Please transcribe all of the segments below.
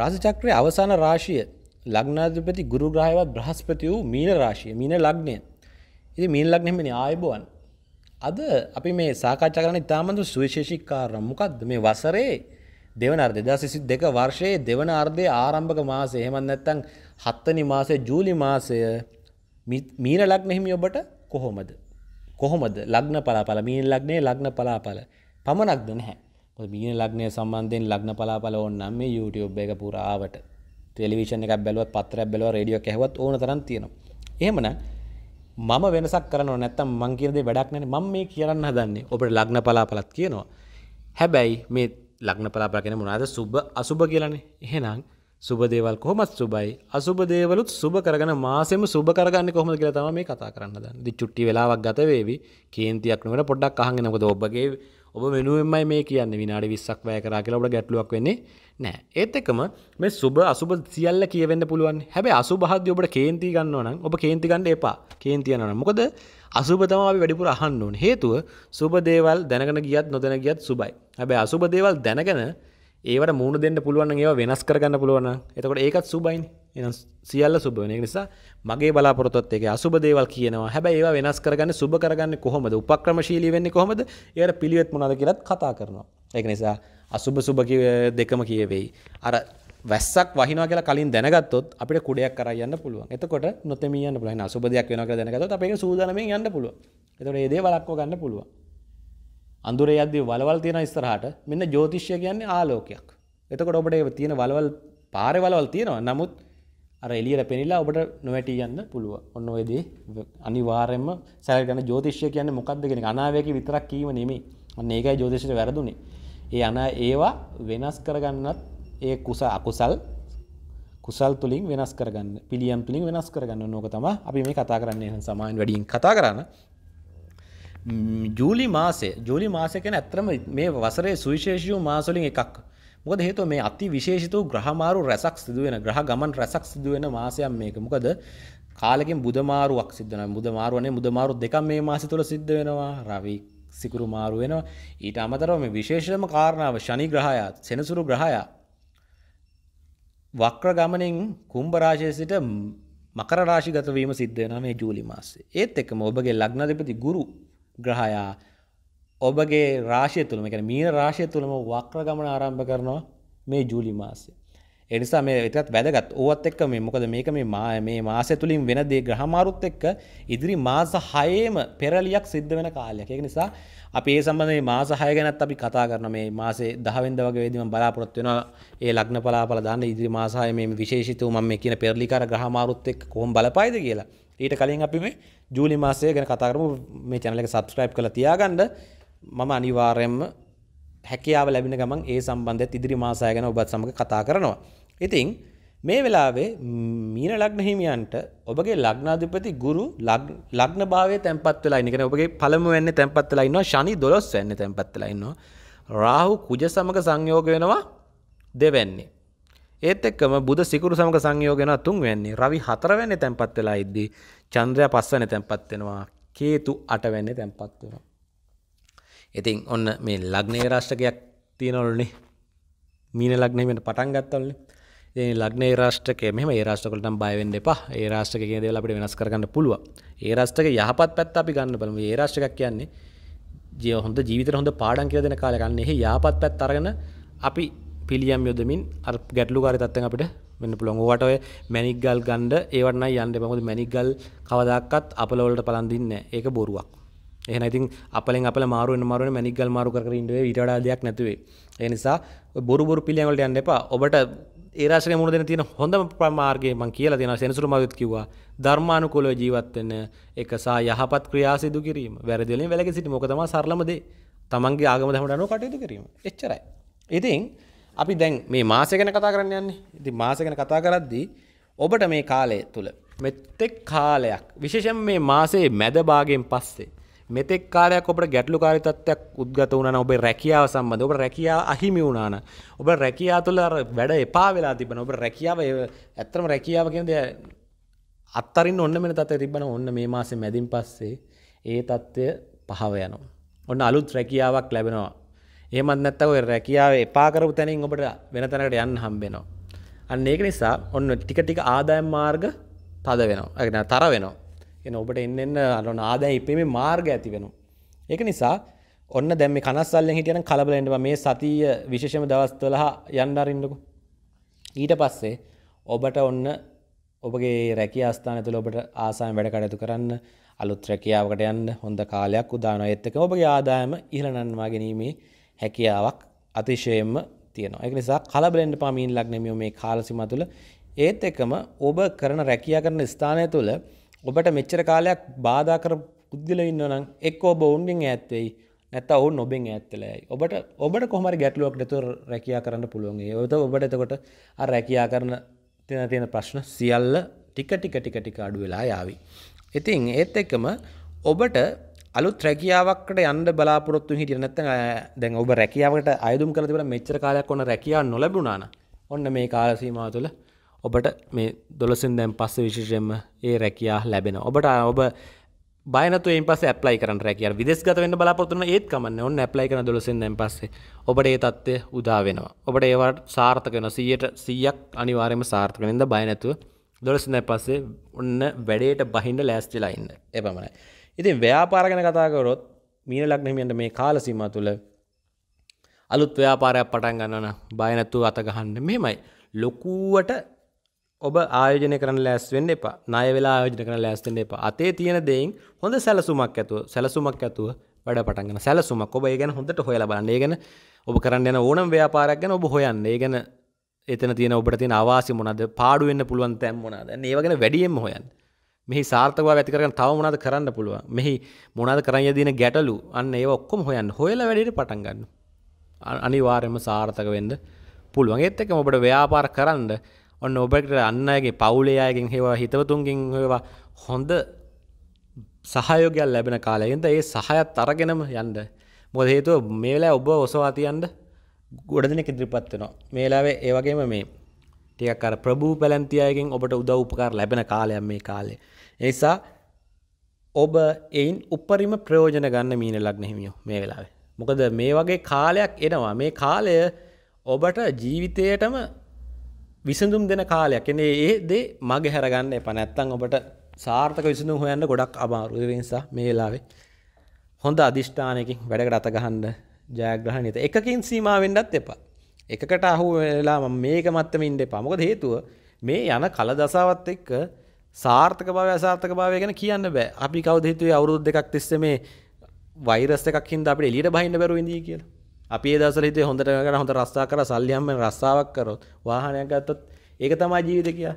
රාසචක්‍රය අවසාන රාශිය ලග්නාධපති ගුරුග්‍රහයවත් බ්‍රහස්පති වූ මීන රාශිය මීන ලග්නය ඉති මීන් ලග්නෙමනි ආයබුවන් අද අපි මේ සාකච්ඡා කරන ඉතාමඳු සුවිශේෂිකාරම් මොකක්ද මේ වසරේ දෙවන අර්ධ දසිසි දෙක වර්ෂයේ දෙවන අර්ධය ආරම්භක මාසය එහෙමත් නැත්තං හත්තනි මාසය ජූලි මාසය මීන ලග්න හිමි ඔබට කොහොමද කොහොමද ලග්න පලාපල මීන ලග්නේ ලග්න පලාපල පමණක්ද නැහැ මීන ලග්නය සම්බන්ධයෙන් ලග්න පලාපල ඕන්නම් මේ YouTube එක පුරාවට ටෙලිවිෂන් එකක් බැලුවත් පත්‍රයක් බැලුවා රේඩියෝ එකක් ඇහුවත් ඕන තරම් තියෙනවා. එහෙමනම් මම වෙනසක් කරනව නැත්තම් මං කියන දේ වැඩක් නැහැ මම මේ කියන්න හදන්නේ. ඔබට ලග්න පලාපලත් කියනවා. හැබැයි මේ ලග්න පලාපල කියන්නේ මොනවාද? සුබ අසුබ කියලානේ. එහෙනම් සුබ දේවල් කොහොමත් සුබයි. අසුබ දේවලුත් සුබ කරගෙන මාසෙම සුබ කරගන්නේ කොහොමද කියලා තමයි මේ කතා කරන්න හදන්නේ. ඉතින් චුට්ටි වෙලාවක් ගත වේවි. කේන්තියක් නෙවෙයි පොඩ්ඩක් අහගෙන මොකද ඔබගේ ඔබ මෙනුවෙන්මයි මේ කියන්න විනාඩි විස්සක් වැය කරා කියලා ඔබට ගැටලුවක් වෙන්නේ නෑ ඒත් එක්කම මේ සුබ අසුබ සියල්ල කියවෙන්න පුළුවන් හැබැයි අසුභාද්‍ය ඔබට කේන්ති ගන්නවා නම් ඔබ කේන්ති ගන්න එපා කේන්ති යනවා නම් මොකද අසුබ තමයි අපි වැඩිපුර අහන්න ඕනේ හේතුව සුබ දේවල් දැනගෙන ගියත් නොදැන ගියත් සුබයි හැබැයි අසුබ දේවල් දැනගෙන ඒවට මුණ දෙන්න පුළුවන් ඒවා වෙනස් කරගන්න පුළුවන් එතකොට ඒකත් සුබයින් එ සියල්ල සුබවන නිසා මගේ බලාපොරොත්ත් එක අසුබ දේවල් කියනවා හැබැ ඒවා වෙනස් කරගන්න සුබ කරගන්න කොහොමද උපක්‍රමශීලී වෙන්නේ කොහොමද ඒයට පිළිවෙත් මොනද කියලත් කතා කරනවා ඒක නිසා අසුභ සුභකි දෙකම කියවෙයි අර වැස්සක් වහිනා කියලා කලින් දැනගත්තොත් අපිට කුඩයක් කර යන්න පුළුවන් එතකොට නොතමියන්න පුලන අසුබදයක් වෙනක දැනගත අපේ සූදනම යන්න පුළුව එතට ඒදේ වලක්ව ගන්න පුළුවන් අඳුර යද්දී වලවල් තියෙන ඉස්සරහට මෙන්න ජෝතිෂ්‍ය කියන්නේ ආලෝකයක්. එතකොට ඔබට ඒ තියෙන වලවල් පාරේ වලවල් තියෙනවා. නමුත් අර එළියට පෙනිලා ඔබට නොවැටී යන්න පුළුවන්. ඔන්න ඔය දේ අනිවාර්යයෙන්ම සැලකගෙන ජෝතිෂ්‍ය කියන්නේ මොකක්ද කියන එක අනාවැකී විතරක් කීම නෙමෙයි. අන්න ඒකයි ජෝතිෂයට වැරදුනේ. ඒ අනා ඒවා වෙනස් කරගන්නත් ඒ කුස අකුසල් කුසල් තුලින් වෙනස් කරගන්න පිළියම් තුලින් වෙනස් කරගන්න ඕනක තමයි අපි මේ කතා කරන්නේ සමායෙන් වැඩියෙන් කතා කරන්නේ ජූලි මාසේ ජූලි මාසකෙන ඇත්‍රම මේ වසරේ සුවිශේෂය මාසලින් එකක් මොද හේතු මේ අති විශේෂතු ග්‍රහමාරු රැසක් සිදුවෙන ග්‍රහ ගමන් රැසක් සිදුවෙන මාසයක් මේක මොකද කාලකින් බුදමාරුවක් සිද්ධන බුදමාරුවනේ බුදමාරු දෙක මේ මාස තුළ සිද්ධ වෙනවා රවි සිකුරු මාරු වෙනවා ඊට අමතරව මේ විශේෂම කාරණාව ශනි ග්‍රහයා සෙනසුරු ග්‍රහයා වක්‍ර ගමනින් කුම්භරාශය සිට මකර රාශිගත වීම සිද්ධ වෙනවා මේ ජූලි මාසේ ඒත් එක්කම ඔබගේ ලග්නාධිපති ගුරු ග්‍රහයා ඔබගේ රාශය තුළම එක මීන රාශය තුළම වක්්‍ර ගමන ආරම්භ කරනවා මේ ජූලි මාසය. එනිසා මේ එතත් වැදගත් ඕවත් එක්ක මේ මොකද මේක මේ මා මේ මාසය තුළින් වෙන දේ ග්‍රහමාරුත් එක්ක ඉදිරි මාස හයේම පෙරලියක් සිද්ධ වෙන කාලයක් ඒක නිසා අපි ඒ සම්බඳ මේ මාස හය ගැනත් අපි කතා කරන මේ මාසේ දහවෙන්ද වගේ වේදීම බලාපොරොත්තු වෙනවා ඒ ලග්න පලාපල දාන්න ඉදිරි මාස හය මේ විශේෂිතව මම මේ කියන පෙරලිකාර ග්‍රහමාරුත් එක්ක කොහොම බලපායිද කියලා ඊට කලින් අපි මේ ජූලි මාසය ගැන කතාරම මේ චැනල එක සබස්ක්‍රයිබ් කළ තියාගන්න මම අනිවාර්යෙන්ම හැකියාව ලැබෙන ගමන් ඒ සම්බන්ධය ඉදිරි මාසය ගැන ඔබත් සමඟ කතා කරනවා. ඉතිං මේ වෙලාවේ මීන ලග්න හිමියන්ට ඔබගේ ලග්නාධිපති ගුරු ලග්න භාවය තැන්පත් වෙලා ඉන්නගෙන ඔබගේ පළමු වෙන්නේ තැන්පත් වෙලා ඉන්නවා ශනි 12 වෙන්නේ තැන්පත් වෙලා ඉන්නවා රාහු කුජ සමග සංයෝග වෙනවා දෙවැන්නේ ඒත් එක්කම බුද සිකුරු සමග සංයෝගන තුන් වෙන්නේ රවි හතරවැන්න තැන්පත් වෙලා ඉද්දී චන්ද්‍රය පස්සන තැන්පත් වෙනවා කේතු අටවැන්නේ තැන්පත් වෙනවා. ඉතින් ඔන්න මේ ලග්නේ රාෂ්ටකයක් තියෙනවලුනේ මීන ලග්නෙමට පටන් ගත්තවලනේ. ඒ ලග්න රාෂ්ටක මෙම රාෂ්ටකට බයවෙන් එපා ඒ රාෂ්ටක කිය දෙවල අපට වෙනස් කරගන්න පුළුව ඒ රාෂ්ටක යහපත් පැත් අපි ගන්න බලම ඒ රාෂ්ටකක් කියන්නේ ජය හොඳ ජීවිත හොඳ පාඩන් කියදෙන කාලගන්න එහි යාපත් පැත් අරගන අපි පිළියම් යොදමින් අර් ගැටලු කාරි තත්ත්වෙන් අපිට වෙන්න පුළුවන්. ඕකට ඔය මැණික් ගල් ගන්න ඒවට නම් යන්න එපා. මොකද මැණික් ගල් කවදාකවත් අපල වලට පලන් දින්නේ නැහැ. ඒක බොරුවක්. එහෙනම් ඉතින් අපලෙන් අපල මාරු වෙන මාරු වෙන මැණික් ගල් මාරු කර කර ඉන්නේ ඊට වඩා දෙයක් නැතුවේ. ඒ නිසා බොරු බොරු පිළියම් වලට යන්න එපා. ඔබට ඒ රාශියේ මුණ දෙන්න තියෙන හොඳම මාර්ගය මම කියලා දෙනවා. සෙනසුරු මාගෙත් කිව්වා. ධර්මානුකූලව ජීවත් වෙන්න ඒක සා යහපත් ක්‍රියා සිදු කිරීම. වැරදි වලින් වැළකී සිටීම. ඕක තමයි සරලම දේ. තමන්ගේ ආගම දහමට අනුව කටයුතු කිරීම. එච්චරයි. ඉතින් අපි දැන් මේ මාසය ගැන කතා කරන්න යන්නේ. ඉතින් මාසය ගැන කතා කරද්දී ඔබට මේ කාලය තුල මෙතෙක් කාලයක් විශේෂයෙන් මේ මාසයේ මැද භාගයෙන් පස්සේ මෙතෙක් කාලයක් ඔබට ගැටලුකාරී තත්ත්වයක් උද්ගත වුණා නම් ඔබේ රැකියාව සම්බන්ධ ඔබ රැකියාව අහිමි වුණා නම් ඔබ රැකියාව තුළ අර වැඩ එපා වෙලා තිබෙන ඔබ රැකියාව ඇත්තම රැකියාව කියන දේ අත්තරින් ඔන්න මෙන්න තත්ත්වය තිබ්බනම් ඔන්න මේ මාසේ මැදින් පස්සේ ඒ තත්ත්වය පහව යනවා. ඔන්න අලුත් රැකියාවක් ලැබෙනවා. ඒමත් නැත්තව රැකියාව එපා කරපු තැනින් ඔබට වෙන තැනකට යන්න හම්බෙනවා. අන්න ඒක නිසා ඔන්න ටික ටික ආදායම් මාර්ග තද වෙනවා. ඒ කියන්නේ තර වෙනවා. එන ඔබට එන්න එන්න අන්න ආදායම් ඉපීමේ මාර්ග ඇති වෙනවා. ඒක නිසා ඔන්න දැන් මේ කනස්සල්ලෙන් හිටියනම් කලබල වෙන්න මේ සතිය විශේෂම දවස් 12 යන්න අරින්නකෝ. ඊට පස්සේ ඔබට ඔන්න ඔබගේ රැකිය අස්ථාන තුළ ඔබට ආසායෙන් වැඩ කටයුතු කරන්න අලුත් රැකියාවකට යන්න හොඳ කාලයක් උදානවා. ඒත් එක්ක ඔබගේ ආදායම ඉහළ නන්වා ගැනීමේ හැකියාවක් අතිශයෙන්ම තියෙනවා එක නිසා කලබලෙන්ට පමීන් ලක්නෙමියෝ මේ කාලසිම තුළ ඒත් එකම ඔබ කරන රැකියා කරන ස්ථානය තුළ ඔබට මෙච්චර කාලයක් බාධා කර පුද්ගල ඉන්න නම් එක් ඔබ ඔවුන්ගෙන් ඇත්වෙයි නැත ඔවු නොබෙන් ඇත්තලයි ඔබට ඔබට කොහමරි ගැටලුවක් නැතුව රැකයා කරන්න පුළුවන්ගේ ඔත ඔබට එතකොට රැකයා කරන තියෙන තියෙන ප්‍රශ්න සියල්ල ටික ටික ටික ටික අඩු වෙලා යාවි. ඉතින් ඒත් එක්කම ඔබට අලු ත්‍රැකියාවක්ට යන්න බලාපොරොත්තු හිටිය නැත දැන් ඔබ රැකියාවට අයුම් කරතිබට මෙච්චර කාලයක් ඔන්න රැකයා නොලැබුණාන ඔන්න මේ කාලසීමා තුළ ඔබට මේ දොලසින් දැම් පස්ස විශෂයෙන්ම ඒ රැකයා ලැබෙන ඔබට ඔබ බයනතුවෙන් පස ඇප්ලයි කරන රැකිය විදෙස්ගත වන්න බලාපොත්තුන ඒත් කමන්න ඔන්න ඇප්ලයි කන දොලසින් දැම් පස්සේ ඔබට ඒ තත්ත්වය උදා වෙනවා ඔබට ඒවට සාර්ථකන සියයට සීයක් අනිවාරයම සාර්ථකනින්ද බයනැතුව දොලසිඳ පස්සේ ඔන්න වැඩේට බහින්ඩ ලෑස්ටිලයින්න එපමණයි ඉතින් ව්‍යාපාරගෙන කතාකරොත් මීන ලක්නහිමියන්ට මේ කාලසීම තුළ අලුත් ව්‍යාපාරයක් පටන් ගන්නන බයනැත්තුව අතගහන්න මෙමයි ලොකුවට ඔබ ආයෝජන කරන ලෑස්වෙන්න එප නය වෙලා ආයෝජන කරන ලෑස්තෙන් එප අතේ තියෙන දෙයින් හොඳ සැලසුමක් ඇතුව සැලසුමක් ඇතුව වැඩ පටන්ගන සැලසුමක් ඔබ ගැන හොඳට හොයල බලන්න ගැන ඔබ කරන්න යන ඕනම් ව්‍යාපාරක් ගැන ඔබ හොයන්න ගැන එතන තියෙන ඔබට තියෙන අවාසි මොනද පාඩුවෙන්න්න පුළුවන් තැම් මොනාද ඒවගෙන වැඩියෙන් හොයන්න මෙහි සාර්ථකව ඇති කරගෙන තව මොනවද කරන්න පුළුවන් මෙහි මොනවද කරන්න යදින ගැටලු අන්න ඒව ඔක්කොම හොයන්න හොයලා වැඩේට පටන් ගන්න අනිවාර්යයෙන්ම සාර්ථක වෙන්න පුළුවන් ඒත් එක්කම ඔබට ව්‍යාපාර කරන්න ඔන්න ඔබට අන්න අයගේ පවුලේ අයගෙන් හේවා හිතවතුන්ගෙන් හේවා හොඳ සහයෝගයක් ලැබෙන කාලයෙන්ද ඒ සහයත් අරගෙනම යන්න මොකද හේතුව මේ වෙලාවේ ඔබ ඔසවා තියන්න ගොඩ දෙනෙක් ඉදිරිපත් වෙනවා මේ වෙලාවේ ඒ වගේම මේ ටිකක් අර ප්‍රභූ පැලැන්ති අයගෙන් ඔබට උදව් උපකාර ලැබෙන කාලයක් මේ කාලේ එනිසා ඔබ එයින් උපරිම ප්‍රයෝජන ගන්න මීන ලග්න හිමියෝ මේ වෙලාවේ. මොකද මේ වගේ කාලයක් එනවා. මේ කාලය ඔබට ජීවිතයටම විසඳුම් දෙන කාලයක්. එනේ ඒ දේ මග හැරගන්න එපා. නැත්තම් ඔබට සාර්ථක විසඳුම් හොයන්න ගොඩක් අමාරු. ඒ නිසා මේ වෙලාවේ හොඳ අදිෂ්ඨානයකින් වැඩකට අත ගහන්න ජයග්‍රහණිත. එකකින් සීමා වෙන්නත් එපා. එකකට අහු වෙලා මම මේක මත්තම ඉන්න එපා. මොකද හේතුව මේ යන කල දසාවත් එක්ක සාර්ථක භාව අසාර්ථක භාවය ගැන කියන්න බෑ අපි කවද හිතුවේ අවුරුදු දෙකක් තිස්සේ මේ වෛරස් එකක් හින්දා අපිට එළියට බහින්න බැරුව ඉඳී කියලා. අපි ඒ දවස්වල හිතුවේ හොඳට කරන හොඳ රස්සා කරලා සල්ලි හැම්මෙන් රස්සාවක් කරොත් වාහනයක් ගත්තොත් ඒක තමයි ජීවිතය කියලා.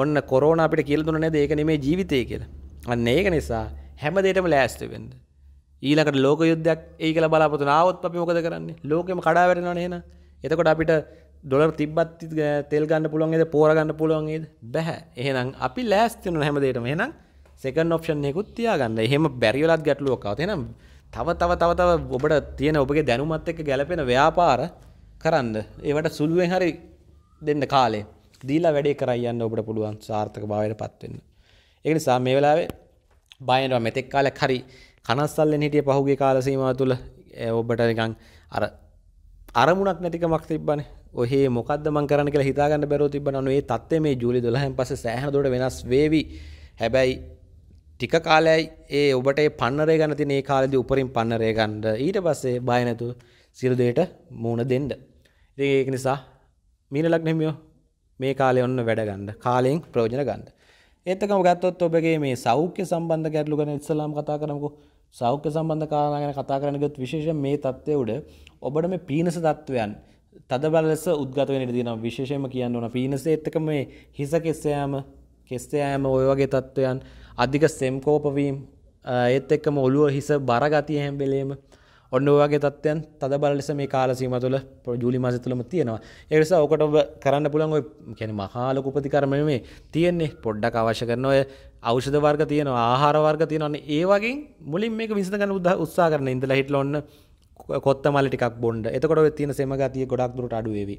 ඔන්න කොරෝනා අපිට කියලා දුන්න නේද ඒක නෙමේ ජීවිතය කියලා. අන්න ඒක නිසා හැම දෙයකටම ලෑස්ති වෙන්න. ඊළඟට ලෝක යුද්ධයක් ඒ කියලා බලාපොරොත්තු ආවොත් අපි මොකද කරන්නේ? ලෝකෙම කඩාවැටෙනවනේ එහෙනම්. එතකොට අපිට ඩොලර් තිබත් තෙල් ගන්න පුළුවන්ගේද පෝරගන්න පුළුවන්ගේද බැහැ එහෙනම් අපි ලෑස්තින හැමදේට මෙනම් සකන් ඔප්ෂන්යකුත් තියාගන්න එහෙම බැරිවලත් ගැටලුවක්කාව එනම් තව තව තව තව ඔබට තියෙන ඔබගේ දැනුමත් එක්ක ගැලපෙන ව්‍යාපාර කරන්න ඒවට සුළුවෙන් හරි දෙන්න කාලේ දීලා වැඩේ කරයන්න ඔබට පුළුවන් සාර්ථක භාවයට පත්වෙන්න ඒ නිසා මේ වෙලාවේ බයනවා මෙතෙක් කාලයක් හරි කනස්සල්ලෙන් හිටිය පහුගේ කාලසීමාව තුළ ඔබට නිකන් අර අරමුණක් නැතිකමක් තිබ්බනේ ඔහේ මොකද මංකරන කියලා හිතාගන්න බැරෝ තිබන ඒ තත්වේ මේ ජූලි දුලහන් පස සෑහනදොට වෙනස් වේවි හැබැයි ටික කාලයයි ඒ ඔබට පන්නරය ගන්න තින ඒ කාලෙදි උපරින් පන්නරය ගණ්ඩ ඊට පස්සේ බයනැතු සිරුදයට මූුණ දෙන්ඩ. ඒක නිසා මීනලක් නෙමියෝ මේ කාලය ඔන්න වැඩගන්න කාලයෙන් ප්‍රෝජන ගන්න. ඒතකම ගත්තොත් ඔබගේ මේ සෞඛ්‍ය සම්බන්ධ ගැටලු ගන ඉස්සලාම් කතා කරනකු සෞඛ්‍ය සම්බන්ධ කාරගෙන කතා කරනගත් විශේෂ මේ තත්ත්වය උඩ ඔබට මේ පීනස තත්ත්වයන් තද බලස උද්ගතව නිරදිනම් විශේෂයම කියන්න ඕන පිනසේත්තක මේ හිස කෙස්සයම කෙස්සයෑම ඔය වගේ තත්ත්වයන් අධික සෙම්කෝපවීම් ඒත් එක්කම ඔළුව හිස බරගතිය හැම්බෙලේම ඔන්න ඔයාගේ තත්වයන් තද බලස මේ කාලසීම තුළ ජුලි මස තුළම තියෙනවා ඒනිස ඕකට කරන්න පුළන් ඔය කැන මහාලක උපතිකරමය මේ තියෙන්නේ පොඩ්ඩක් අවශ්‍ය කරන ඔය අවෂධ වර්ග තියෙනවා ආහාරවර්ග තියෙනවන්නේ ඒවගේ මුලින් මේ විසඳගන්න උද උත්සා කරන ඉඳලා හිටලොන්න කොත් මල ටික් බොන්ඩ එතකොට තින සෙමගතිය ගොඩක් දුරට අඩුවේවි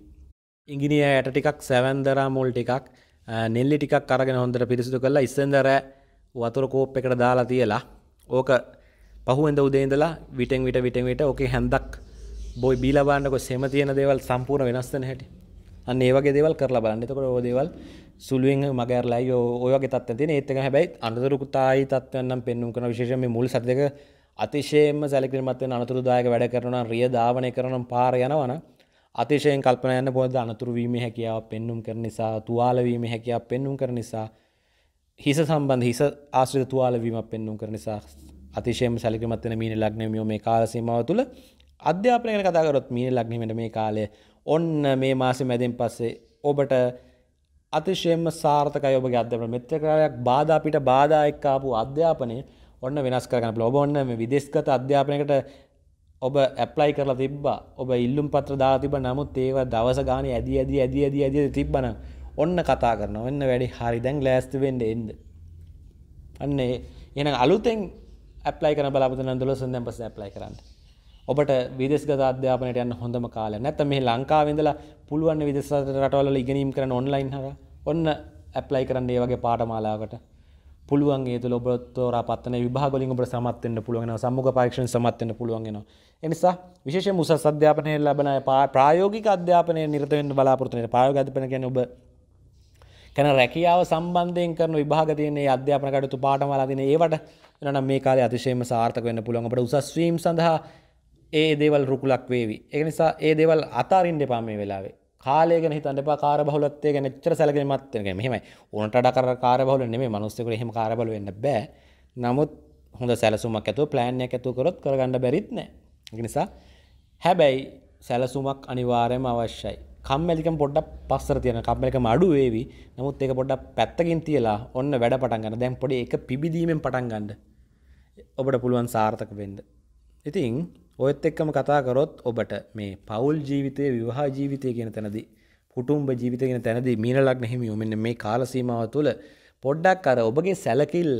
ඉංගිනිය යට ටිකක් සැවන්දර මුල් ටිකක් නෙල්ලි ටිකක් අරගෙන හොඳට පිරිසිදු කරලා ඉස්සෙන්දර වතුර කෝප් එකට දාලා තියලා ඕක පහුවෙන්ද උදේන්දලා විටෙන් විට විටෙන් විට ඕකේ හැන්දක් බොයි බීලා බලන්නකො සෙම තියෙන දේවල් සම්පූර්ණ වෙනස් වෙන හැටි. අන්න ඒ වගේ දේවල් කරලා බලන්න. එතකොට ඔය දේවල් සුළුවෙන් මග ඇරලායි ඔය වගේ තත්ත්වයන් තියෙන. ඒත් එක හැබැයි අනුතරුකුතායි තත්ත්වයන් නම් පෙන්වුම් කරන විශේෂයෙන් මේ මුල් සති දෙක අතිශයෙන්ම සැලකිරිමත්වෙන් අනතුරුදායක වැඩ කරන රිය ධාවනය කරන පාර යනවන අතිශයෙන් කල්පනයන්න බොද අනතුරුවීම හැකියාව පෙන්නුම් කර නිසා තුවාලවීම හැකියාව පෙන්නුම් කර නිසා හිස සම්බන්ධ හිස ආශ්‍රිත තුවාලවීමක් පෙන්නුම් කර නිසා අතිශයම සැලිකමත්වන මීන ලක්නමියෝ මේ කාලසීමාව තුළ අධ්‍යාපනය ගැන කතාකරොත් මීන ලක්නීමට මේ කාලය ඔන්න මේ මාසෙ මැදින් පස්සේ ඔබට අතිශයෙන්ම සාර්ථකය ඔබගේ අධ්‍යාපන මෙත්‍රකාරයක් බාධා පිට බාධා එක්කාපු අධ්‍යාපනය ඔන්න වෙනස් කරගන්න බ්ලොබ ඔන්න මේ විදේශගත අධ්‍යාපනයකට ඔබ ඇප්ලයි කරලා තිබ්බා ඔබ ඉල්ලුම් පත්‍ර දාලා තිබ්බා නමුත් ඒව දවස ගානේ ඇදි ඇදි ඇදි ඇදි ඇදි තිබ්බනම් ඔන්න කතා කරනවා ඔන්න වැඩි හරි දැන් ලෑස්ති වෙන්න එන්න අන්න එහෙනම් අලුතෙන් ඇප්ලයි කරන බලාපොරොත්තු නම් 12 වෙනිදාන් පස්සේ ඇප්ලයි කරන්න ඔබට විදේශගත අධ්‍යාපනයට යන්න හොඳම කාලය නැත්නම් මේ ලංකාවේ ඉඳලා පුළුවන් විදේශ රටවල් වල ඉගෙනීම් කරන ඔන්ලයින් හරහා ඔන්න ඇප්ලයි කරන්න ඒ වගේ පාඨමාලාවකට පුළුවන් ඒ තුළ ඔබ තෝරාපත්තන විභාගලින් ඔබට සමත්වෙන්න පුළුවන් සම්මුඛ පරීක්ෂණ සමත්වෙන්න පුළුවන් වෙනවා. ඒ නිසා විශේෂයෙන්ම උසස් අධ්‍යාපනය ලැබෙන අය ප්‍රායෝගික අධ්‍යාපනයේ නිරත වෙන්න බලාපොරොත්තු වෙනවා. ප්‍රායෝගික අධ්‍යාපනය කියන්නේ ඔබ කැන රැකියාව සම්බන්ධයෙන් කරන විභාග තියෙන අධ්‍යාපන කටයුතු පාඩම්වල තියෙන ඒවට වෙනවා මේ කාලේ අතිශයම සාර්ථක වෙන්න පුළුවන්. අපිට උසස් වීම සඳහා ඒ දේවල් රුකුලක් වේවි. ඒ නිසා ඒ දේවල් අතාරින්න එපා මේ වෙලාවේ. කාලයගෙන හිතන්න එපා කාර්ය බහුලත්වය ගැන එච්චර සැලකිලිමත් වෙන කියන්නේ මෙහෙමයි උනට වඩා කර කාර්ය බහුල නෙමෙයි මිනිස්සුෙකුට එහෙම කාර්ය බහුල වෙන්න බෑ නමුත් හොඳ සැලසුමක් ඇතුව ප්ලෑන් එකක් ඇතුව කරොත් කරගන්න බැරිත් නෑ ඒක නිසා හැබැයි සැලසුමක් අනිවාර්යයෙන්ම අවශ්‍යයි කම්මැලිකම පොඩ්ඩක් පස්සර තියෙන කම්මැලිකම අඩු වේවි නමුත් ඒක පොඩ්ඩක් පැත්තකින් තියලා ඔන්න වැඩ පටන් ගන්න දැන් පොඩි එක පිබිදීමෙන් පටන් ගන්න ඔබට පුළුවන් සාර්ථක වෙන්න ඉතින් ඔයත් එක්කම කතා කරොත් ඔබට මේ පවුල් ජීවිතය විවාහ ජීවිතය කියන තැනදී පුටුම්බ ජීවිතය කියන තැනදී මීන ලග්න හිමියෝ මෙන්න මේ කාල සීමාව තුළ පොඩ්ඩක් අර ඔබගේ සැලකිල්ල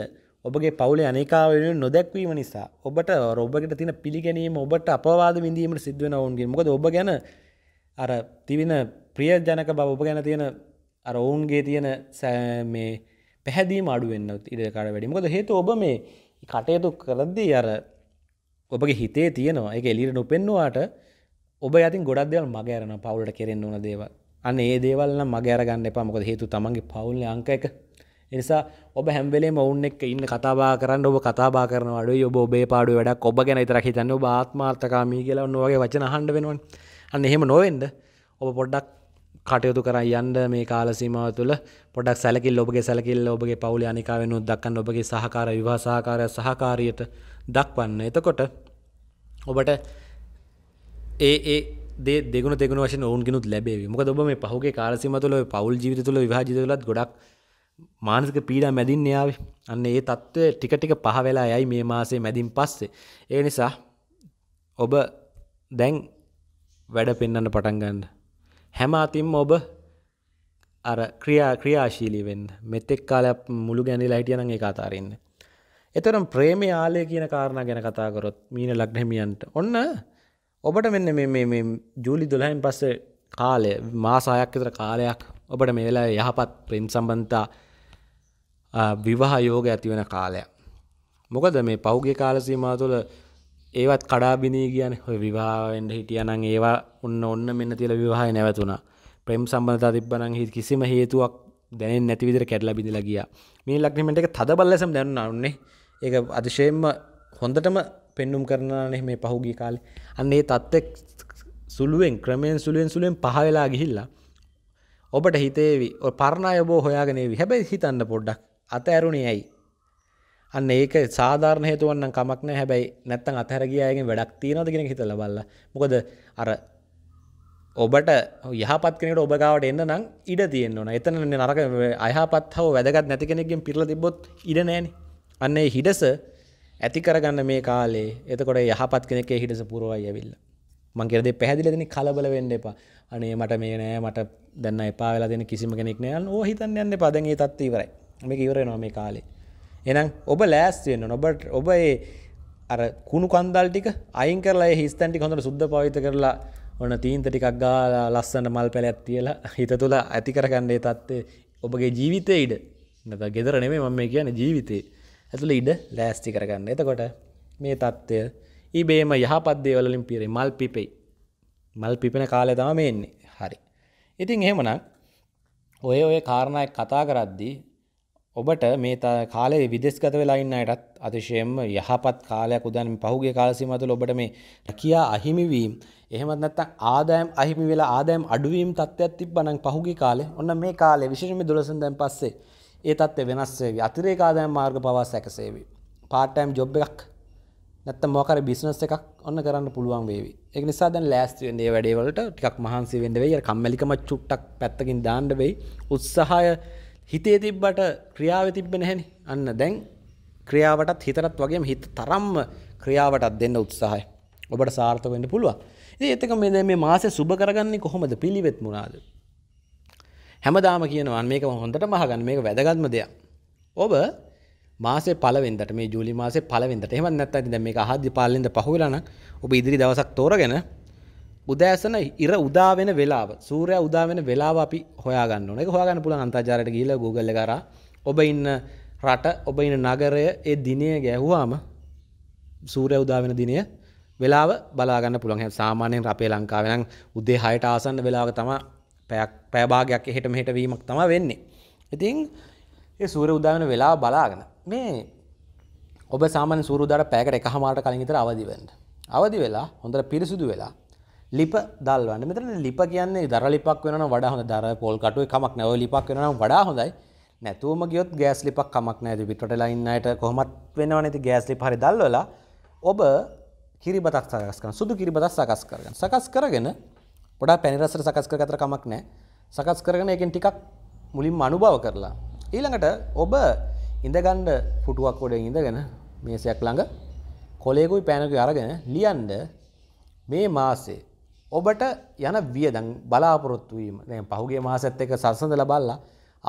ඔබගේ පවුලේ අනේකාව වෙනුවෙන් නොදැක්වීම නිසා ඔබට ඔබට තියෙන පිළිගැනීම ඔබට අපවාද විඳීමට සිද්ධ වෙන ඔවුන්ගේ මොකද ඔබ ගැන අර තිබෙන ප්‍රියජනක බව ඔබ ගැන තියෙන අර ඔවුන්ගේ තියෙන මේ පැහැදීම අඩු වෙන්න ඉඩ කාඩ වැඩි මොකද හේතුව ඔබ මේ කටයුතු කරද්දී අර ඔබගේ හිතේ තියනවා එක එලිට නොපෙන්වාට ඔබ ඇති ගොඩක්දවල් මගේරන පවුලට කෙරෙන් ඕන දේව අන්න ඒ දේවල්න්න මගේරගන්න එපා මොකද හේතු තමන්ගේ පවුල්ල අංක එක නිසා ඔබ හැම්බලේ ඔවුන් එක් ඉන්න කතාබා කරන්න ඔබ කතාබා කරන අඩු ඔබ ඔබේ පාඩු වැඩක් ඔබ ගැන තර හිතන්න ඔබ ආත්මාර්ථකාමී කියලා ඔන්නවගේ වචන හන්ඩ වෙනුවන් අන්න එහෙම නොවෙන්ද ඔබ පොඩ්ඩක් කටයුතු කර යන්න මේ කාලසීමාව තුළ පොඩක් සැලකිල් ඔබගේ සැලකිල් ඔබගේ පවුල අනිකාවෙනුත් දක්කන්න ඔබගේ සහකාර විවාසාකාරය සහකාරයට දක්වන්න එතකොට ඔබට ඒ ඒ දෙගුණ දෙගුණ වශයෙන් ඔවුන්ගෙනුත් ලැබේවි මොක ඔබ මේ පහුගේ කාලසිම තුළ පවුල් ජීවිත තුළ විවාජිතලත් ගොඩක් මානසික පීඩා මැදින් යාව අන්න ඒ තත්ත්වය ටික ටික පහ වෙලා යයි මේ මාසේ මැදින් පස්සේ ඒ නිසා ඔබ දැන් වැඩ පෙන්න්න පටන්ගන්න හැම අතින්ම ඔබ අර ක්‍රියා ක්‍රියාශීලිවෙන් මෙතෙක් කාලයක් මුළු ගැනිලා හිටියන ඒ අතාරන්න. එතරම් ප්‍රේම යාලය කියන කාරණ ගැන කතාකරොත් මීන ලක්නමියන්ට ඔන්න ඔබට මෙන්න මේ ජූලි දුලහයින් පස්ස කාලය මාසායක් විතර කාලයක් ඔබට මේලා යහපත් ප්‍රේම් සම්බන්තා විවාහ යෝග ඇතිවෙන කාලයක්. මොකද මේ පෞගේ කාලසීමා තුළ ඒවත් කඩාබිනී කියන හොය විවාාවෙන්ට හිටියනං ඒවා ඔන්න ඔන්න මෙන්න තිල විවාහය නැවතුනා ප්‍රම් සම්බඳතා තිබ්බනං හි කිසිම හේතුවක් දැන නැතිවිදිර කැඩලා බිඳලා ගිය මේ ලක්නීමට එක තද බල්ලසම් දැන්න ඔන්නේ ඒක අතිශයෙන්ම හොඳටම පෙන්නුම් කරනනේ මේ පහුගිය කාලේ අන්නේ තත්ත්ෙක් සුළුවෙන් ක්‍රමයෙන් සුළුවෙන් සුළුවෙන් පහවෙලා ගිහිල්ලා ඔබට හිතේවි පරණය බෝ හොයාගෙනේවි හැබැයි හිතන්න පොඩ්ඩක් අත ඇරුණේ ඇයි අන්න ඒක සාධාරණ හේතුවක් නම් කමක් නැහැ හැබැයි නැත්තම් අතහැර ගිය අයගෙන් වැඩක් තියනවද කියන එක හිතලා බලලා මොකද අර ඔබට යහපත් කෙනෙකුට ඔබ ගාවට එන්න නම් ඉඩ තියෙන්න ඕන. එතන නරක අයහපත් හව වැදගත් නැති කෙනෙක්ගෙන් පිරලා තිබ්බොත් ඉඩ නැහැනේ. අන්න ඒ හිඩස ඇති කරගන්න මේ කාලේ එතකොට යහපත් කෙනෙක්ගේ හිඩස පුරවයි ඇවිල්ලා. මං කියන දේ පැහැදිලිද නේ කලබල වෙන්න එපා. අනේ මට මේ නෑ මට දැන් එපා වෙලා දෙන කිසිම කෙනෙක් නෑ. ඕ හිතන්න යන්න එපා. දැන් ඒ තත්ත්වය ඉවරයි. මේක ඉවර වෙනවා මේ කාලේ. එනම් ඔබ ලෑස්තිවෙන්න නොබට ඔබ ඒ අර කුණු කන්දල් ටික අයින් කරලා හිස්තැන්ටි හොඳට සුද්ධ පවිත කරලා ඔන්න තීන්ත ටිකක් ගාලා ලස්සන්න මල් පැලැත් තියලා හිත තුළ ඇති කරගන්නේ තත්ත්ේ ඔබගේ ජීවිතය ඉඩ නැත ගෙදර නෙමේ මම කියන ජීවිතේ ඇතුළ ඉඩ ලෑස්ති කරගන්න එතකොට මේ තත්ත්වය ඒබේම යහපත්දේවලින් පිරේ මල් පිපෙයි මල් පිපෙන කාලය තම මේ එන්නේ හරි ඉතින් එහෙමනම් ඔය ඔය කාරණයක් කතා කරද්දී ඔබට මේ කාලේ විදෙස්ගත වෙලා ඉන්න අයටත් අතිශයෙන්ම යහපත් කාලයක් උදන් පහුගේ කාලසීමාව තුළ ඔබට මේ රැකියා අහිමිවීම එහෙමත් නැත්නම් ආදායම් අහිමි වෙලා ආදායම් අඩුවීම් තත්ත්වයක් තිබ්බනම් පහුගේ කාලේ ඔන්න මේ කාලේ විශේෂයෙන්ම 12 දැන් පස්සේ ඒ තත්ත්වය වෙනස් වේවි අතිරේක ආදායම් මාර්ග පවා සැකසේවි part time job එකක් නැත්තම් මොකක් හරි බිස්නස් එකක් ඔන්න කරන්න පුළුවන් වේවි ඒක නිසා දැන් ලෑස්ති වෙන්න මේ වැඩේ වලට ටිකක් මහන්සි වෙන්න වෙයි අර කම්මැලිකම චුට්ටක් පැත්තකින් දාන්න වෙයි උත්සාහය හිතේ තිබ්බට ක්‍රියාව තිබ්බ නැහැනි අන්න දැන් ක්‍රියාවටත් හිතරත් වගේම හිත තරම්ම ක්‍රියාවටත් දෙන්න උත්සාහය ඔබට සාර්ථක වෙන්න පුළුවන් ඉතින් එතක මේ දැන් මේ මාසේ සුබ කරගන්නේ කොහොමද පිළිවෙත් මොනවාද හැමදාම කියනවා මේක හොඳටම අහගන්න මේක වැදගත්ම දෙයක් ඔබ මාසේ පළවෙනිදට මේ ජූලි මාසේ පළවෙනිදට එහෙමත් නැත්නම් දැන් මේක අහද්දි පළවෙනිද පහුවෙලා නම් ඔබ ඉදිරි දවසක් තෝරගෙන උදෑසන ඉර උදාවෙන වෙලාව සූරය උදාවෙන වෙලා අපි හොයාගන්න එක හොයාගන්න පුළන් අන්තජාරයට ගීල ගුගල කර ඔබ ඉන්න රට ඔබ ඉන්න නගරය ඒ දිනය ගැහුවාම සූරය උදාවෙන දිනය වෙලාව බලාගන්න පුළන් සාමානයෙන් අපේ ලංකාවෙන උදේ හයට ආසන්න වෙලාව තම පැයක් පෑභාගයක් එහෙටම හිටවීමක් තම වෙන්නේ. ඉතින් ඒ සූර උදාවන වෙලා බලාගෙන මේ ඔබ සාමන සූරුදාට පෑකට එකහමාට කලින් විතර අවදි වෙන්න. අවදි වෙලා හොඳට පිරිසුදු වෙලා ලිප දල්වන්න මෙතන ලිප කියන්නේ දර ලිපක් වෙන වඩා හොඳ දර පොල් කටුව කමක් නැව ලිපක් වෙන වඩා හොඳයි නැතුවම ගියොත් ගෑස් ලිපක් කමක් නෑද පිටට ලයින්නයට කොහොමත් වෙනවා නති ගෑස් ලිප හරි දල්වලා ඔබ කිරිබතක් සකස් කරන සුදු කිරිබතක් සකස් කරගෙන සකස් කරගෙන පොඩා පැනිරසට සකස් කර කතර කමක් නෑ සකස් කරගෙන එකෙන් ටිකක් මුලින් අනුභව කරලා ඊළඟට ඔබ ඉඳගණ්ඩ පුටුවක් ොඩ ඉඳගෙන මේසයක් ළඟ කොලේකුයි පෑනකු අරගෙන ලියන්ඩ මේ මාසේ ඔබට යන වියදන් බලාපොරොත්තුවීම දැන් පහුගේ මාසත් එක සසඳ ලබල්ලා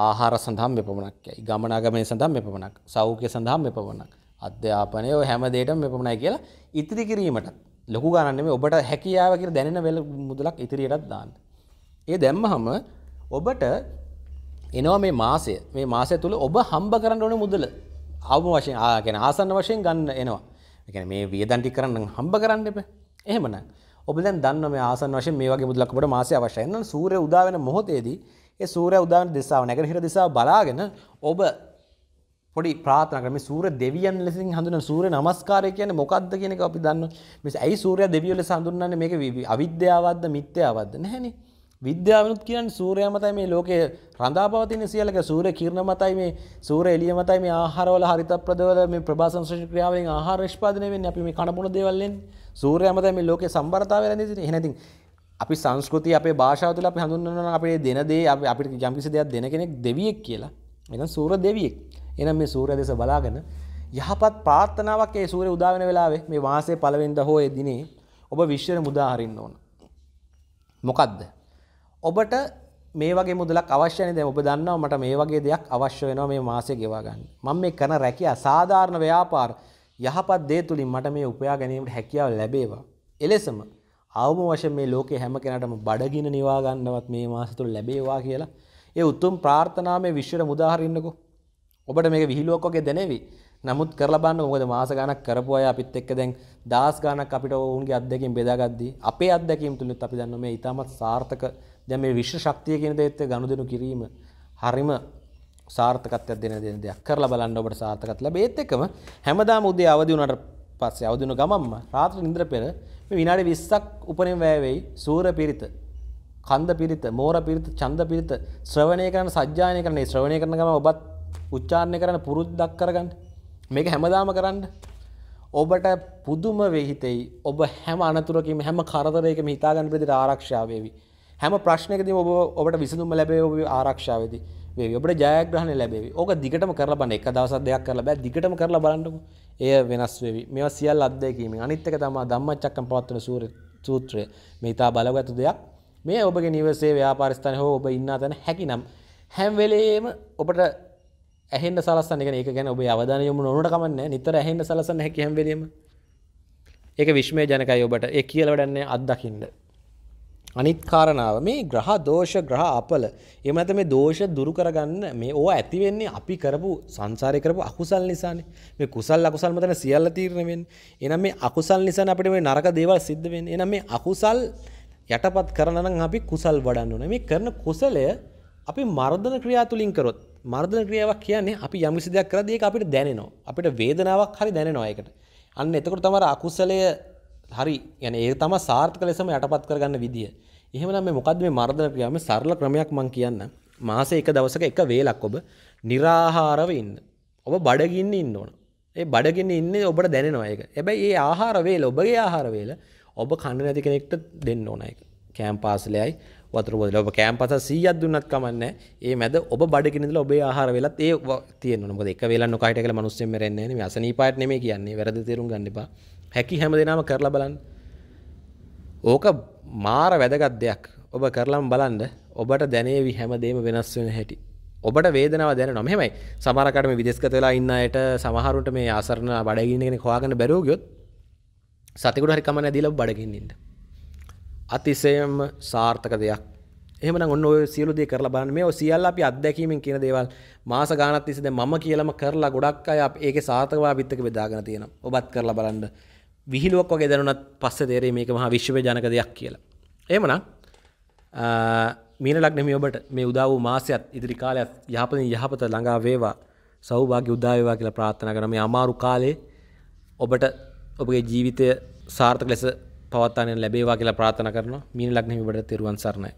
ආහාර සඳහම් මෙපමණක් යයි ගමනාගමය සඳහම් මෙපමණක් සෞඛ්‍ය සඳහම් මෙපමණක් අධ්‍යාපනය හැම දේට මෙපමණයි කියලා ඉතිරි කිරීමට ලොකු ගණන්නෙම ඔබට හැකියාව කියලා දැනෙන වෙල මුදලක් ඉතිරියටත් දාන්න. ඒ දැම්මහම ඔබට එනවා මේ මාසය මේ මාසය තුළ ඔබ හම්බ කරන්න ඕන මුදල අවම වශයෙන් ආගෙන ආසන්න වශයෙන් ගන්න එනවා. ඒ කියන්නේ මේ වියදම් ටික කරන්න හම්බ කරන්න එපා. එහෙමනම් ඔබ දැන් දන්න මේ ආසන්න වශයෙන් මේ වගේ මුදලක් ඔබට මාසෙ අවශ්‍යයි. එහෙනම් සූර්ය උදා වෙන මොහොතේදී ඒ සූර්ය උදා වෙන දිශාව නැගෙන හිර දිශාව බලාගෙන ඔබ පොඩි ප්‍රාථනා කරන මේ සූර්ය දෙවියන් ලෙසින් හඳුනන සූර්ය නමස්කාරය කියන්නේ මොකක්ද කියන එක අපි දන්නවා. මේ ඇයි සූර්ය දෙවියෝ ලෙස හඳුන්වන්නේ මේක අවිද්‍යාවක්ද මිත්‍යාවක්ද නැහැනේ. විද්‍යාවනුත් කියන්නේ සූර්යයා මතයි මේ ලෝකේ රඳා පවතින සියලක සූර්ය කිරණ මතයි මේ සූර්ය එළිය මතයි මේ ආහාරවල හරිත ප්‍රදවල මේ ප්‍රභා සංශ්ලේෂණ ක්‍රියාවෙන් ආහාර නිෂ්පාදනය වෙන්නේ අපි මේ කන බොන දේවල් එන්නේ. සූර්යයම දැන් මේ ලෝකේ සම්බරතාවය රැඳී සිටින. එහෙනම් ඉතින් අපි සංස්කෘතිය අපේ භාෂාව තුළ අපි හඳුන්වනවා අපේ දෙන දේ අපි අපිට යම්කිසි දෙයක් දෙන කෙනෙක් දෙවියෙක් කියලා. එහෙනම් සූර්ය දෙවියෙක්. එහෙනම් මේ සූර්ය දේශ බලාගෙන යහපත් ප්‍රාර්ථනාවක් ඒ සූර්ය උදා වෙන වෙලාවේ මේ මාසයේ පළවෙනිදා හෝ ඒ දිනේ ඔබ විශ්වය මුදා හරින්න ඕන. මොකද්ද? ඔබට මේ වගේ මුදලක් අවශ්‍යනේ දැන් ඔබ දන්නවා මට මේ වගේ දෙයක් අවශ්‍ය වෙනවා මේ මාසය ගෙවා ගන්න. මම මේ කරන රැකියාව සාධාරණ ව්‍යාපාර යහපත් දේ තුළින් මට මේ උපයා ගැනීමට හැකියාව ලැබේවා. එලෙසම අවම වශයෙන් මේ ලෝකේ හැම කෙනාටම බඩගින නිවා ගන්නවත් මේ මාස තුළ ලැබේවා කියලා ඒ උතුම් ප්‍රාර්ථනාවේ විශ්වර මුදාහරින්නකෝ. ඔබට මේක විහිළුවක් වගේ දැනෙවි. නමුත් කරලා බලන්න මොකද මාස ගණක් කරපු අය අපිත් එක්ක දැන් දහස් ගණක් අපිට ඔවුන්ගේ අත්දැකීම් බෙදාගද්දී අපේ අත්දැකීම් තුලත් අපි දන්නවා මේ ඊටමත් සාර්ථක දැන් මේ විශ්ව ශක්තිය කියන දේත් ගනුදෙනු කිරීම හරිම සාර්ථකත්වයක් දෙන දෙන දෙයක් කරලා බලන්න ඔබට සාර්ථකත් ලැබේ ඒත් එක්කම හැමදාම උදේ අවදි වුණාට පස්සේ අවදි වුණ ගමන්ම රාත්‍රී නිින්දර පෙර මේ විනාඩි 20ක් උපරිම වැය වෙයි සූර්ය පිරිත කන්ද පිරිත මෝර පිරිත ඡන්ද පිරිත ශ්‍රවණය කරන සජ්ජායනය කරන ශ්‍රවණය කරන ගම ඔබත් උච්චාරණය කරන පුරුද්දක් කරගන්න මේක හැමදාම කරන්න ඔබට පුදුම වෙහිතෙයි ඔබ හැම අනතුරකින් හැම කරදරයකම හිතාගන්න විදිහට ආරක්ෂාව වේවි හැම ප්‍රශ්නයකදීම ඔබ ඔබට විසඳුම ලැබේ ඔබ ආරක්ෂාවේදී වේ ඔබට ජයග්‍රහණ ලැබේ ඕක දිගටම කරලා බන්න එක දවස දෙයක් කරලා බෑ දිගටම කරලා බලන්නකු එය වෙනස් වෙවි මෙ සියල් අදයකීම අනිත්තක තමා දම්මච්චක්කම් පවත්වන සූර සූත්‍රය මේ ඉතා බලගතු දෙයක් මේ ඔබගේ නිවසේ ව්‍යාපාරිස්ථාන හෝ ඔබ ඉන්න තැන හැකිනම් හැම්වෙලේම ඔබට ඇහෙන් සලස්සන එක ගැන ඔබ අවධාන යොමු නොනට කමන්න නිතර ඇහෙන් සලසන්න හැකි හැම්වලීම ඒක විශ්මය ජනකයි ඔබට එ කියලවඩන්නේ අත්දකින්න අනිත් කාරණාව මේ ග්‍රහ දෝෂ ග්‍රහ අපල එහෙම නැත්නම් මේ දෝෂ දුරු කරගන්න මේ ඕවා ඇති වෙන්නේ අපි කරපු සංසාරේ කරපු අකුසල් නිසානේ මේ කුසල් අකුසල් මතන සියල්ල තීරණය වෙන්නේ එහෙනම් මේ අකුසල් නිසානේ අපිට මේ නරක දේවල් සිද්ධ වෙන්නේ එහෙනම් මේ අකුසල් යටපත් කරන නම් අපි කුසල් වඩන්න ඕනේ මේ කරන කුසලය අපි මර්ධන ක්‍රියා තුලින් කරොත් මර්ධන ක්‍රියාවක් කියන්නේ අපි යම් කිසි දෙයක් කරද්දී ඒක අපිට දැනෙනවා අපිට වේදනාවක් හරි දැනෙනවා ඒකට අන්න එතකොට තමයි අකුසලය හරි ගැන ඒ තම සාර්ථක ලෙසම යටපත් කරගන්න විදිිය එහෙමනම් මේ මොකද මේ මර්ධන ක්‍රියාම සරල ක්‍රමයක් මං කියන්න මාස එක දවසක එක වේලක් ඔබ නිරාහාරව ඉන්න ඔබ බඩගින්න ඉන්න ඕන ඒ බඩගින්න ඉන්න ඔබට දැනෙනවායක එබැයි ඒ ආහාර වේල ඔබගේ ආහාර වේල ඔබ කණ්ඩ නැති කෙනෙක්ට දෙන්න ඕන එක කෑම්පාසලයයි වතුරබොදල ඔබ කෑම්පස සීයක් දුන්නත් කමන්න ඒ මැද ඔබ බඩිකිනිදල ඔබේ ආහාර වෙලත් ඒ තියන ොද එක වෙලන්න කයිටක මනුස්සෙම රෙන්නේ අසනී පාට්නෙම කියන්නේ වැරදි තේරුම් ගන්නවා හැකි හැම දෙනාම කරලා බලන්න ඕක මාර වැදගත් දෙයක් ඔබ කරලම් බලන්න ඔබට දැනේවි හැමදේම වෙනස් වෙන හැටි ඔබට වේදනාව දැන නොමෙමයි සමරකටම විදෙස්ගත වෙලා ඉන්න අයට සමහරුන්ට මේ ආසරණ බඩගින්නගෙන හොයාගන්න බැරුව ගියොත් සතෙකුට හරි කමක් නැදීලා බඩගින්නින්ද අතිශයම සාර්ථක දෙයක් එහෙමනම් ඔන්න ඔය සියලු දේ කරලා බලන්න මේ ඔය සියල්ල අපි අත්දැකීමෙන් කියන දේවල් මාස ගාණක් තිස්සේ දැන් මම කියලාම කරලා ගොඩක් අය ඒකේ සාර්ථකභාවීත් එක බෙදාගෙන තියෙනවා ඔබත් කරලා බලන්න විහිලුවක් වගේ දැනුනත් පස්ස තේරේ මේක මහා විශ්වය ජනක දෙයක් කියලා. එමන මීන ලක්නම ඔබට මේ උදාව මාසයත් ඉදිරි කාලයක්ත් යහපතින් යහපත ළඟා වේවා සෞභාග්‍ය උදාවවා කියලා ප්‍රාත්ථන කරම අමාරු කාලේ ඔබට ඔබගේ ජීවිතය සාර්ථක ලෙස පවත්තානය ලැබේවා කියලා ප්‍රාථන කරන මීන ලක්නම ඔබට තෙරුවන් සරණයි.